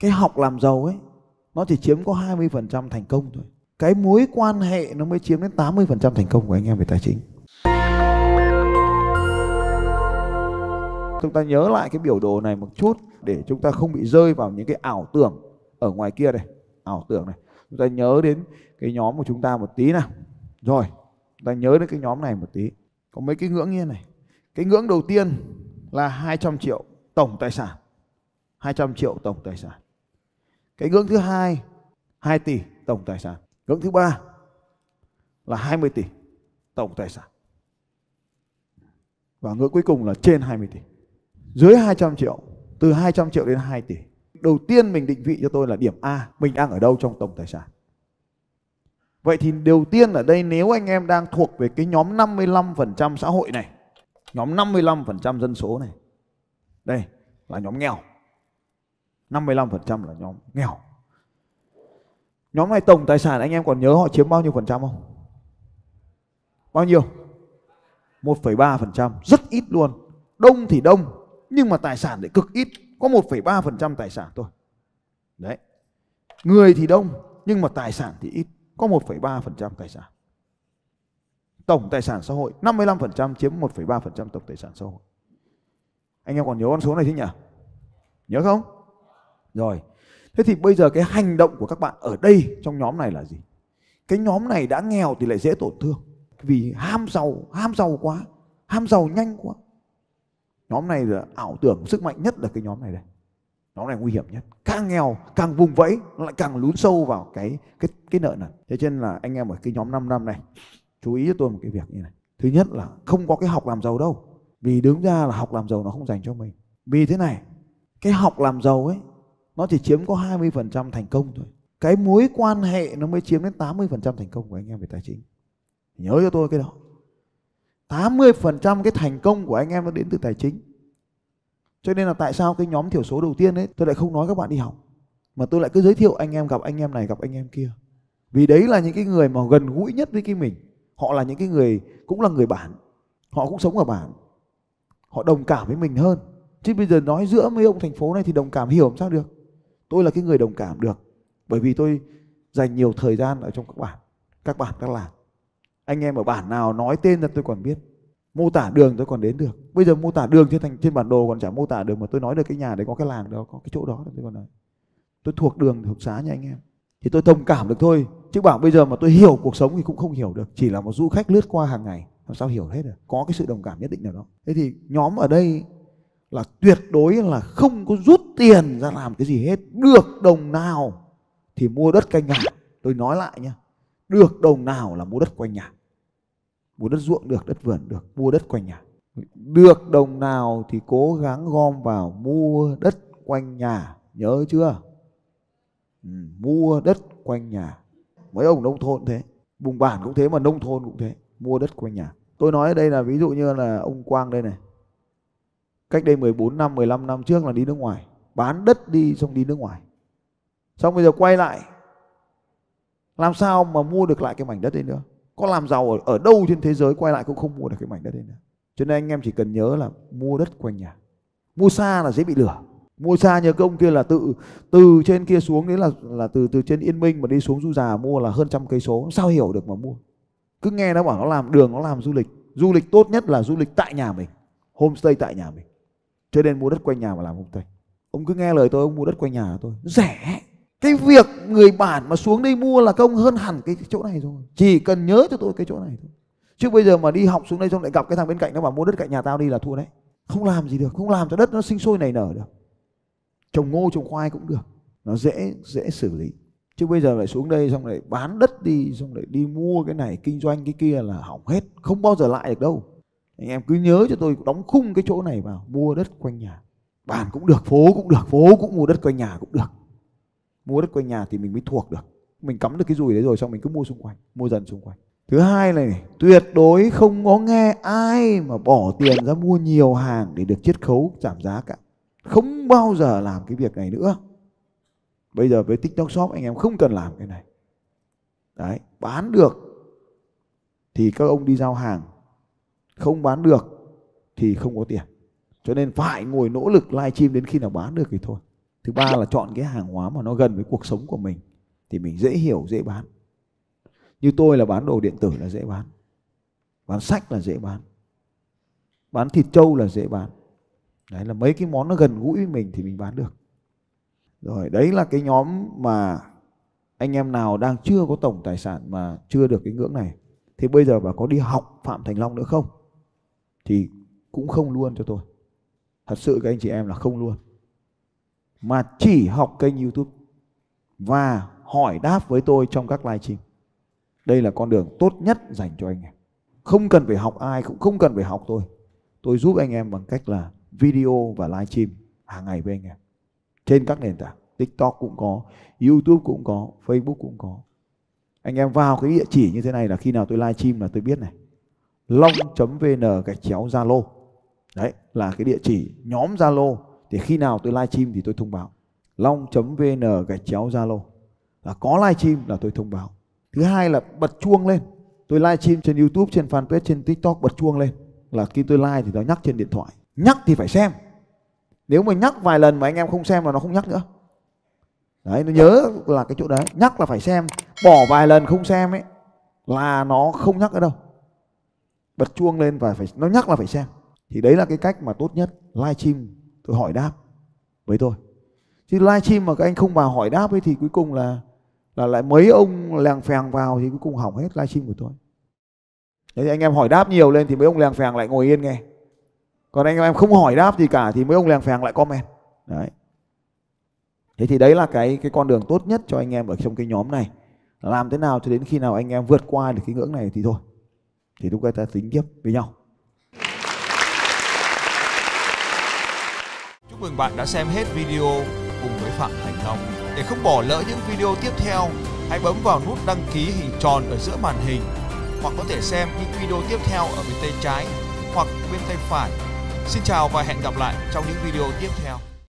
cái học làm giàu ấy nó chỉ chiếm có 20% thành công thôi cái mối quan hệ nó mới chiếm đến 80% thành công của anh em về tài chính chúng ta nhớ lại cái biểu đồ này một chút để chúng ta không bị rơi vào những cái ảo tưởng ở ngoài kia này ảo tưởng này chúng ta nhớ đến cái nhóm của chúng ta một tí nào rồi chúng ta nhớ đến cái nhóm này một tí có mấy cái ngưỡng như này cái ngưỡng đầu tiên là 200 triệu tổng tài sản 200 triệu tổng tài sản cái ngưỡng thứ hai 2 tỷ tổng tài sản. Ngưỡng thứ ba là 20 tỷ tổng tài sản. Và ngưỡng cuối cùng là trên 20 tỷ. Dưới 200 triệu, từ 200 triệu đến 2 tỷ. Đầu tiên mình định vị cho tôi là điểm A, mình đang ở đâu trong tổng tài sản. Vậy thì đầu tiên ở đây nếu anh em đang thuộc về cái nhóm 55% xã hội này, nhóm 55% dân số này. Đây là nhóm nghèo. 55% là nhóm nghèo. Nhóm này tổng tài sản anh em còn nhớ họ chiếm bao nhiêu phần trăm không? Bao nhiêu? 1,3%, rất ít luôn. Đông thì đông, nhưng mà tài sản lại cực ít, có 1,3% tài sản thôi. Đấy. Người thì đông, nhưng mà tài sản thì ít, có 1,3% tài sản. Tổng tài sản xã hội 55% chiếm 1,3% tổng tài sản xã hội. Anh em còn nhớ con số này chứ nhỉ? Nhớ không? Rồi. Thế thì bây giờ cái hành động của các bạn ở đây trong nhóm này là gì? Cái nhóm này đã nghèo thì lại dễ tổn thương. Vì ham giàu, ham giàu quá, ham giàu nhanh quá. Nhóm này là ảo tưởng sức mạnh nhất là cái nhóm này đây. Nhóm này nguy hiểm nhất. Càng nghèo, càng vùng vẫy, nó lại càng lún sâu vào cái cái cái nợ này. Thế nên là anh em ở cái nhóm 5 năm này chú ý cho tôi một cái việc như này. Thứ nhất là không có cái học làm giàu đâu. Vì đứng ra là học làm giàu nó không dành cho mình. Vì thế này, cái học làm giàu ấy nó chỉ chiếm có 20% thành công thôi cái mối quan hệ nó mới chiếm đến 80% thành công của anh em về tài chính nhớ cho tôi cái đó 80% cái thành công của anh em nó đến từ tài chính cho nên là tại sao cái nhóm thiểu số đầu tiên ấy tôi lại không nói các bạn đi học mà tôi lại cứ giới thiệu anh em gặp anh em này gặp anh em kia vì đấy là những cái người mà gần gũi nhất với cái mình họ là những cái người cũng là người bản họ cũng sống ở bản họ đồng cảm với mình hơn chứ bây giờ nói giữa mấy ông thành phố này thì đồng cảm hiểu làm sao được tôi là cái người đồng cảm được bởi vì tôi dành nhiều thời gian ở trong các bản các bản các làng anh em ở bản nào nói tên ra tôi còn biết mô tả đường tôi còn đến được bây giờ mô tả đường trên thành trên bản đồ còn chả mô tả được mà tôi nói được cái nhà đấy có cái làng đó có cái chỗ đó tôi còn nói tôi thuộc đường thuộc xá nha anh em thì tôi thông cảm được thôi chứ bảo bây giờ mà tôi hiểu cuộc sống thì cũng không hiểu được chỉ là một du khách lướt qua hàng ngày làm sao hiểu hết được có cái sự đồng cảm nhất định nào đó thế thì nhóm ở đây là tuyệt đối là không có rút tiền ra làm cái gì hết được đồng nào thì mua đất canh nhà tôi nói lại nhá được đồng nào là mua đất quanh nhà mua đất ruộng được đất vườn được mua đất quanh nhà được đồng nào thì cố gắng gom vào mua đất quanh nhà nhớ chưa ừ, mua đất quanh nhà mấy ông nông thôn thế vùng bản cũng thế mà nông thôn cũng thế mua đất quanh nhà tôi nói đây là ví dụ như là ông Quang đây này cách đây 14 năm 15 năm trước là đi nước ngoài bán đất đi xong đi nước ngoài xong bây giờ quay lại làm sao mà mua được lại cái mảnh đất đấy nữa có làm giàu ở, ở đâu trên thế giới quay lại cũng không mua được cái mảnh đất đấy nữa cho nên anh em chỉ cần nhớ là mua đất quanh nhà mua xa là dễ bị lừa, mua xa nhờ công kia là tự từ trên kia xuống đấy là là từ từ trên yên minh mà đi xuống du già mua là hơn trăm cây số sao hiểu được mà mua cứ nghe nó bảo nó làm đường nó làm du lịch du lịch tốt nhất là du lịch tại nhà mình homestay tại nhà mình cho nên mua đất quanh nhà mà làm homestay ông cứ nghe lời tôi ông mua đất quanh nhà tôi rẻ cái việc người bản mà xuống đây mua là công hơn hẳn cái, chỗ này rồi chỉ cần nhớ cho tôi cái chỗ này thôi chứ bây giờ mà đi học xuống đây xong lại gặp cái thằng bên cạnh nó bảo mua đất cạnh nhà tao đi là thua đấy không làm gì được không làm cho đất nó sinh sôi nảy nở được trồng ngô trồng khoai cũng được nó dễ dễ xử lý chứ bây giờ lại xuống đây xong lại bán đất đi xong lại đi mua cái này kinh doanh cái kia là hỏng hết không bao giờ lại được đâu anh em cứ nhớ cho tôi đóng khung cái chỗ này vào mua đất quanh nhà bàn cũng được phố cũng được phố cũng mua đất quanh nhà cũng được mua đất quanh nhà thì mình mới thuộc được mình cắm được cái dùi đấy rồi xong mình cứ mua xung quanh mua dần xung quanh thứ hai này, này tuyệt đối không có nghe ai mà bỏ tiền ra mua nhiều hàng để được chiết khấu giảm giá cả không bao giờ làm cái việc này nữa bây giờ với tiktok shop anh em không cần làm cái này đấy bán được thì các ông đi giao hàng không bán được thì không có tiền cho nên phải ngồi nỗ lực live stream đến khi nào bán được thì thôi thứ ba là chọn cái hàng hóa mà nó gần với cuộc sống của mình thì mình dễ hiểu dễ bán như tôi là bán đồ điện tử là dễ bán bán sách là dễ bán bán thịt trâu là dễ bán đấy là mấy cái món nó gần gũi với mình thì mình bán được rồi đấy là cái nhóm mà anh em nào đang chưa có tổng tài sản mà chưa được cái ngưỡng này thì bây giờ bà có đi học phạm thành long nữa không thì cũng không luôn cho tôi thật sự các anh chị em là không luôn mà chỉ học kênh youtube và hỏi đáp với tôi trong các live stream đây là con đường tốt nhất dành cho anh em không cần phải học ai cũng không cần phải học tôi tôi giúp anh em bằng cách là video và live stream hàng ngày với anh em trên các nền tảng tiktok cũng có youtube cũng có facebook cũng có anh em vào cái địa chỉ như thế này là khi nào tôi live stream là tôi biết này long.vn gạch chéo zalo Đấy là cái địa chỉ nhóm Zalo thì khi nào tôi live stream thì tôi thông báo. Long.vn gạch chéo Zalo là có live stream là tôi thông báo. Thứ hai là bật chuông lên. Tôi live stream trên YouTube, trên fanpage, trên TikTok bật chuông lên là khi tôi live thì nó nhắc trên điện thoại. Nhắc thì phải xem. Nếu mà nhắc vài lần mà anh em không xem là nó không nhắc nữa. Đấy nó nhớ là cái chỗ đấy, nhắc là phải xem, bỏ vài lần không xem ấy là nó không nhắc ở đâu. Bật chuông lên và phải nó nhắc là phải xem thì đấy là cái cách mà tốt nhất live stream tôi hỏi đáp với tôi chứ live stream mà các anh không vào hỏi đáp ấy thì cuối cùng là là lại mấy ông làng phèng vào thì cuối cùng hỏng hết live stream của tôi đấy thì anh em hỏi đáp nhiều lên thì mấy ông làng phèng lại ngồi yên nghe còn anh em không hỏi đáp gì cả thì mấy ông làng phèng lại comment đấy thế thì đấy là cái cái con đường tốt nhất cho anh em ở trong cái nhóm này làm thế nào cho đến khi nào anh em vượt qua được cái ngưỡng này thì thôi thì lúc ấy ta tính tiếp với nhau Chúc mừng bạn đã xem hết video cùng với Phạm Thành Long. Để không bỏ lỡ những video tiếp theo, hãy bấm vào nút đăng ký hình tròn ở giữa màn hình hoặc có thể xem những video tiếp theo ở bên tay trái hoặc bên tay phải. Xin chào và hẹn gặp lại trong những video tiếp theo.